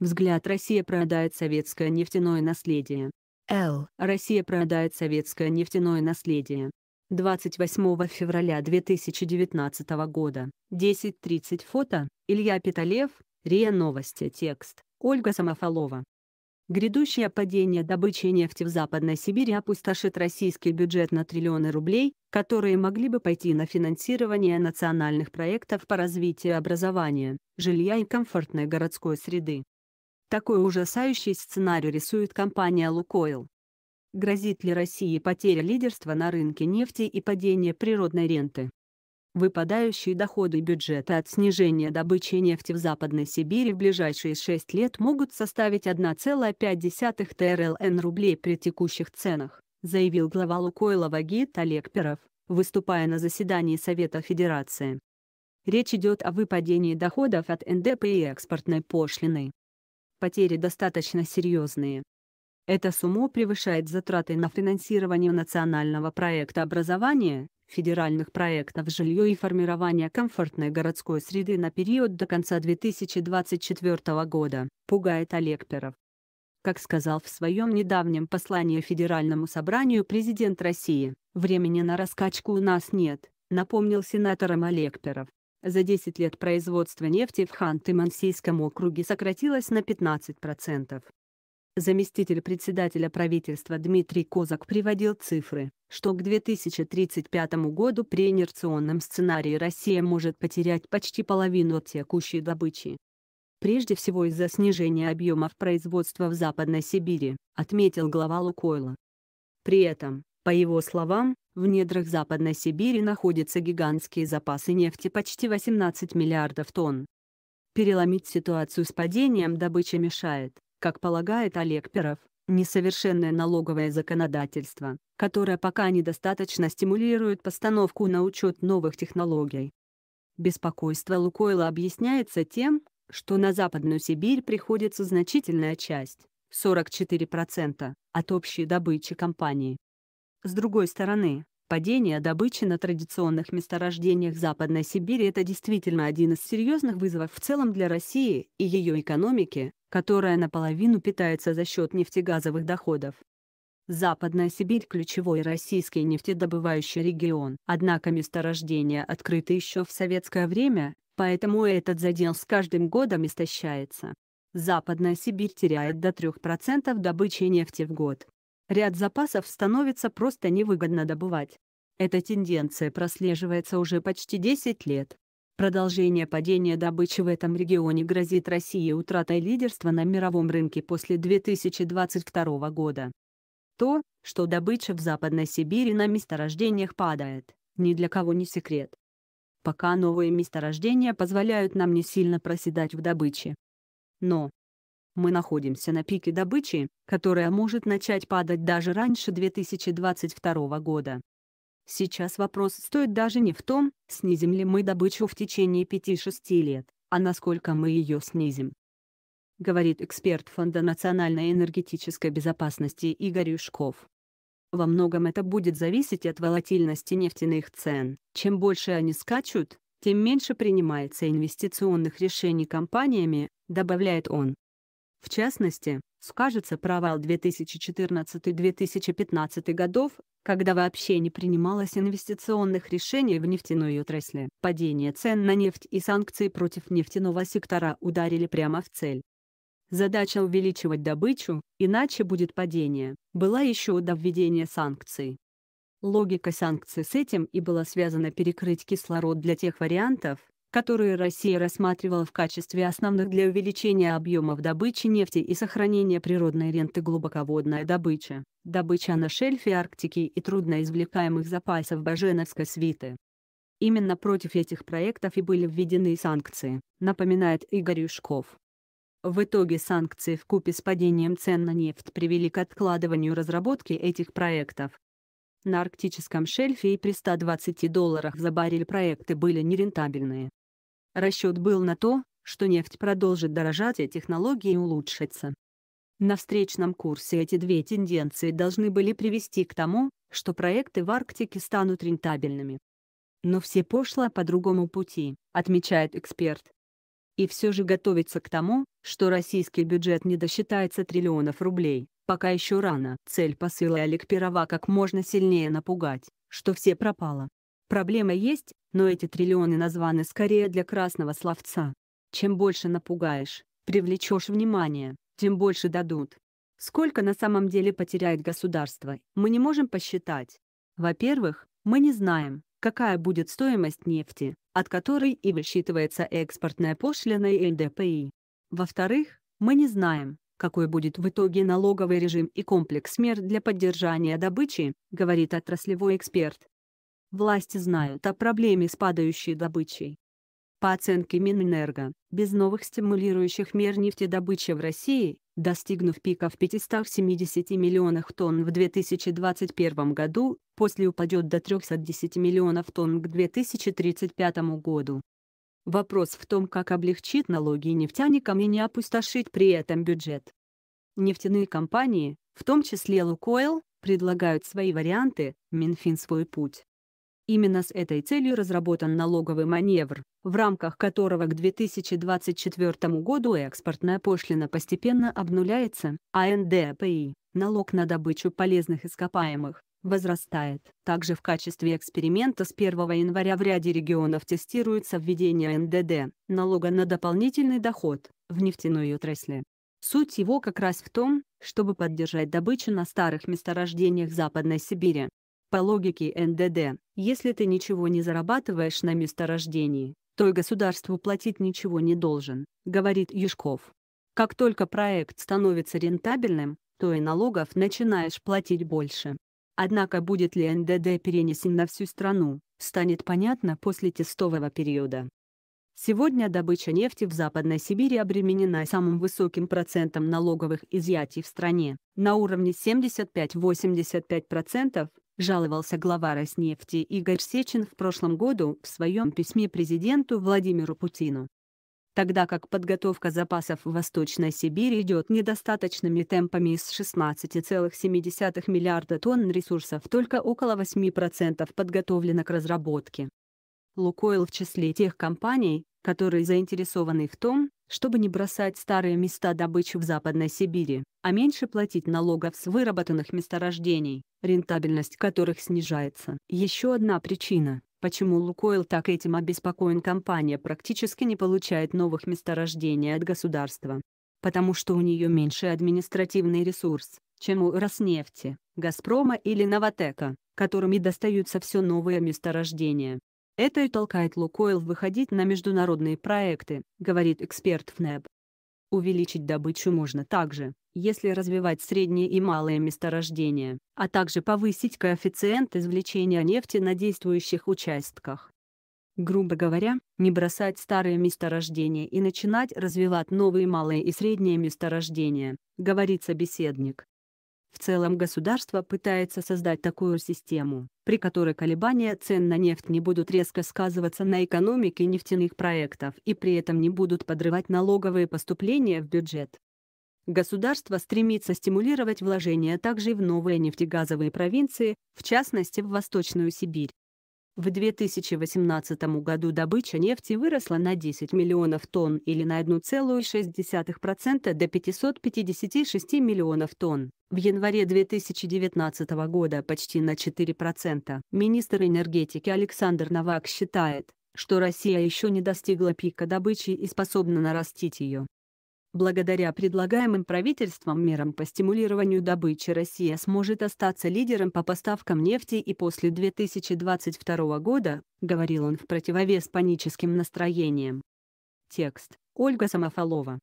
Взгляд Россия продает советское нефтяное наследие. Л. Россия продает советское нефтяное наследие. 28 февраля 2019 года, 10.30 фото, Илья Питалев, РИА Новости Текст, Ольга Самофалова. Грядущее падение добычи нефти в Западной Сибири опустошит российский бюджет на триллионы рублей, которые могли бы пойти на финансирование национальных проектов по развитию образования, жилья и комфортной городской среды. Такой ужасающий сценарий рисует компания «Лукойл». Грозит ли России потеря лидерства на рынке нефти и падение природной ренты? Выпадающие доходы бюджета от снижения добычи нефти в Западной Сибири в ближайшие 6 лет могут составить 1,5 ТРЛН рублей при текущих ценах, заявил глава Лукойла Вагит Олег Перов, выступая на заседании Совета Федерации. Речь идет о выпадении доходов от НДП и экспортной пошлины потери достаточно серьезные. Эта сумма превышает затраты на финансирование национального проекта образования, федеральных проектов жилье и формирование комфортной городской среды на период до конца 2024 года, пугает Олег Перов. Как сказал в своем недавнем послании Федеральному собранию президент России, времени на раскачку у нас нет, напомнил сенатором Олег Перов. За 10 лет производство нефти в Ханты-Мансийском округе сократилось на 15%. Заместитель председателя правительства Дмитрий Козак приводил цифры, что к 2035 году при инерционном сценарии Россия может потерять почти половину от текущей добычи. Прежде всего из-за снижения объемов производства в Западной Сибири, отметил глава Лукойла. При этом, по его словам, в недрах Западной Сибири находятся гигантские запасы нефти почти 18 миллиардов тонн. Переломить ситуацию с падением добычи мешает, как полагает Олег Перов, несовершенное налоговое законодательство, которое пока недостаточно стимулирует постановку на учет новых технологий. Беспокойство Лукойла объясняется тем, что на Западную Сибирь приходится значительная часть, 44%, от общей добычи компании. С другой стороны, падение добычи на традиционных месторождениях Западной Сибири — это действительно один из серьезных вызовов в целом для России и ее экономики, которая наполовину питается за счет нефтегазовых доходов. Западная Сибирь – ключевой российский нефтедобывающий регион, однако месторождения открыты еще в советское время, поэтому этот задел с каждым годом истощается. Западная Сибирь теряет до 3% добычи нефти в год ряд запасов становится просто невыгодно добывать. Эта тенденция прослеживается уже почти 10 лет. Продолжение падения добычи в этом регионе грозит России утратой лидерства на мировом рынке после 2022 года. То, что добыча в Западной Сибири на месторождениях падает, ни для кого не секрет. Пока новые месторождения позволяют нам не сильно проседать в добыче. Но, мы находимся на пике добычи, которая может начать падать даже раньше 2022 года. Сейчас вопрос стоит даже не в том, снизим ли мы добычу в течение 5-6 лет, а насколько мы ее снизим. Говорит эксперт Фонда национальной энергетической безопасности Игорь Юшков. Во многом это будет зависеть от волатильности нефтяных цен. Чем больше они скачут, тем меньше принимается инвестиционных решений компаниями, добавляет он. В частности, скажется провал 2014-2015 годов, когда вообще не принималось инвестиционных решений в нефтяной отрасли. Падение цен на нефть и санкции против нефтяного сектора ударили прямо в цель. Задача увеличивать добычу, иначе будет падение, была еще до введения санкций. Логика санкций с этим и была связана перекрыть кислород для тех вариантов, которые Россия рассматривала в качестве основных для увеличения объемов добычи нефти и сохранения природной ренты глубоководная добыча, добыча на шельфе Арктики и трудноизвлекаемых запасов Баженовской свиты. Именно против этих проектов и были введены санкции, напоминает Игорь Юшков. В итоге санкции в купе с падением цен на нефть привели к откладыванию разработки этих проектов. На арктическом шельфе и при 120 долларах за баррель проекты были нерентабельные. Расчет был на то, что нефть продолжит дорожать и технологии улучшатся. На встречном курсе эти две тенденции должны были привести к тому, что проекты в Арктике станут рентабельными. Но все пошло по другому пути, отмечает эксперт. И все же готовиться к тому, что российский бюджет не досчитается триллионов рублей, пока еще рано. Цель посыла Олег Перова как можно сильнее напугать, что все пропало. Проблема есть, но эти триллионы названы скорее для красного словца. Чем больше напугаешь, привлечешь внимание, тем больше дадут. Сколько на самом деле потеряет государство, мы не можем посчитать. Во-первых, мы не знаем, какая будет стоимость нефти, от которой и высчитывается экспортная пошлина и НДПИ. Во-вторых, мы не знаем, какой будет в итоге налоговый режим и комплекс мер для поддержания добычи, говорит отраслевой эксперт. Власти знают о проблеме с падающей добычей. По оценке Минэнерго, без новых стимулирующих мер нефтедобыча в России, достигнув пика в 570 миллионах тонн в 2021 году, после упадет до 310 миллионов тонн к 2035 году. Вопрос в том, как облегчить налоги нефтяникам и не опустошить при этом бюджет. Нефтяные компании, в том числе «Лукойл», предлагают свои варианты, Минфин свой путь. Именно с этой целью разработан налоговый маневр, в рамках которого к 2024 году экспортная пошлина постепенно обнуляется, а НДПИ, налог на добычу полезных ископаемых, возрастает. Также в качестве эксперимента с 1 января в ряде регионов тестируется введение НДД, налога на дополнительный доход, в нефтяной отрасли. Суть его как раз в том, чтобы поддержать добычу на старых месторождениях Западной Сибири, по логике НДД, если ты ничего не зарабатываешь на месторождении, то и государству платить ничего не должен, говорит Юшков. Как только проект становится рентабельным, то и налогов начинаешь платить больше. Однако будет ли НДД перенесен на всю страну, станет понятно после тестового периода. Сегодня добыча нефти в Западной Сибири обременена самым высоким процентом налоговых изъятий в стране, на уровне 75-85%, жаловался глава Роснефти Игорь Сечин в прошлом году в своем письме президенту Владимиру Путину. Тогда как подготовка запасов в Восточной Сибири идет недостаточными темпами из 16,7 миллиарда тонн ресурсов только около 8% подготовлено к разработке. Лукойл в числе тех компаний, которые заинтересованы в том, чтобы не бросать старые места добычи в Западной Сибири, а меньше платить налогов с выработанных месторождений, рентабельность которых снижается. Еще одна причина, почему Лукойл так этим обеспокоен компания практически не получает новых месторождений от государства. Потому что у нее меньше административный ресурс, чем у Роснефти, Газпрома или Новотека, которыми достаются все новые месторождения. Это и толкает Лукойл выходить на международные проекты, говорит эксперт ФНЭБ. Увеличить добычу можно также, если развивать средние и малые месторождения, а также повысить коэффициент извлечения нефти на действующих участках. Грубо говоря, не бросать старые месторождения и начинать развивать новые малые и средние месторождения, говорит собеседник. В целом государство пытается создать такую систему, при которой колебания цен на нефть не будут резко сказываться на экономике нефтяных проектов и при этом не будут подрывать налоговые поступления в бюджет. Государство стремится стимулировать вложения также и в новые нефтегазовые провинции, в частности в Восточную Сибирь. В 2018 году добыча нефти выросла на 10 миллионов тонн или на 1,6% до 556 миллионов тонн. В январе 2019 года почти на 4%. Министр энергетики Александр Новак считает, что Россия еще не достигла пика добычи и способна нарастить ее. Благодаря предлагаемым правительством мерам по стимулированию добычи Россия сможет остаться лидером по поставкам нефти и после 2022 года, говорил он в противовес паническим настроениям. Текст. Ольга Самофалова.